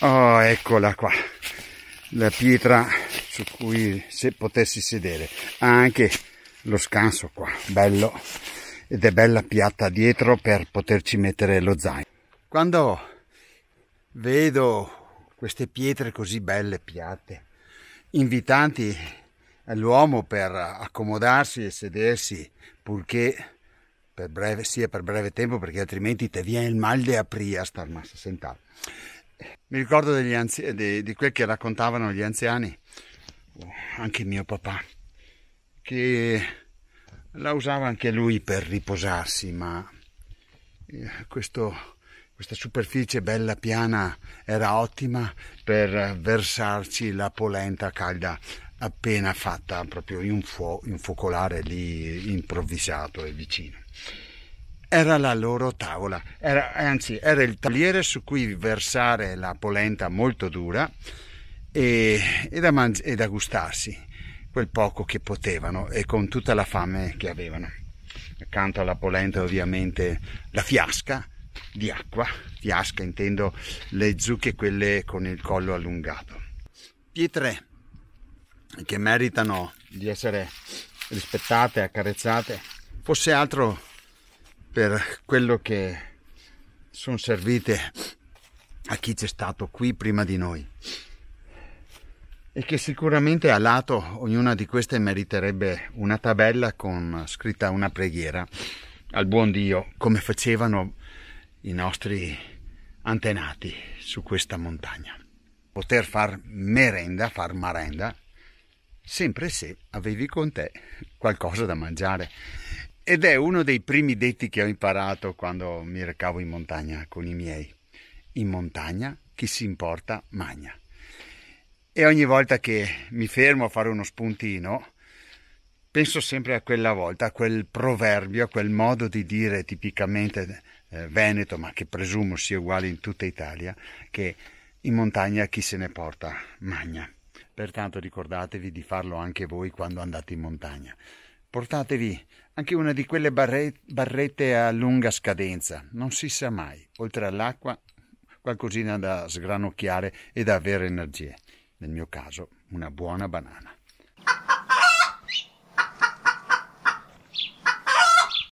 Oh, eccola qua, la pietra su cui se potessi sedere. Ha anche lo scanso qua, bello, ed è bella piatta dietro per poterci mettere lo zaino. Quando vedo queste pietre così belle, piatte, invitanti all'uomo per accomodarsi e sedersi, purché per breve, sia per breve tempo, perché altrimenti te viene il mal di aprire a star massa sentato mi ricordo anzi- di, di quel che raccontavano gli anziani, anche mio papà, che la usava anche lui per riposarsi, ma eh, questo questa superficie bella piana era ottima per versarci la polenta calda appena fatta proprio in fuo- in un focolare lì improvvisato e vicino era la loro tavola, era, anzi era il tagliere su cui versare la polenta molto dura e, e, da, mangi- e da gustarsi quel poco che potevano e con tutta la fame che avevano. Accanto alla polenta ovviamente la fiasca di acqua, fiasca intendo le zucche quelle con il collo allungato. Pietre che meritano di essere rispettate, accarezzate, fosse altro per quello che sono servite a chi c'è stato qui prima di noi e che sicuramente a lato ognuna di queste meriterebbe una tabella con scritta una preghiera al buon Dio come facevano i nostri antenati su questa montagna. Poter far merenda, far marenda, sempre se avevi con te qualcosa da mangiare ed è uno dei primi detti che ho imparato quando mi recavo in montagna con i miei. In montagna chi si importa magna. E ogni volta che mi fermo a fare uno spuntino, penso sempre a quella volta, a quel proverbio, a quel modo di dire tipicamente eh, veneto, ma che presumo sia uguale in tutta Italia, che in montagna chi se ne porta magna. Pertanto ricordatevi di farlo anche voi quando andate in montagna Portatevi anche una di quelle barrette, barrette a lunga scadenza, non si sa mai, oltre all'acqua qualcosina da sgranocchiare e da avere energie, nel mio caso una buona banana.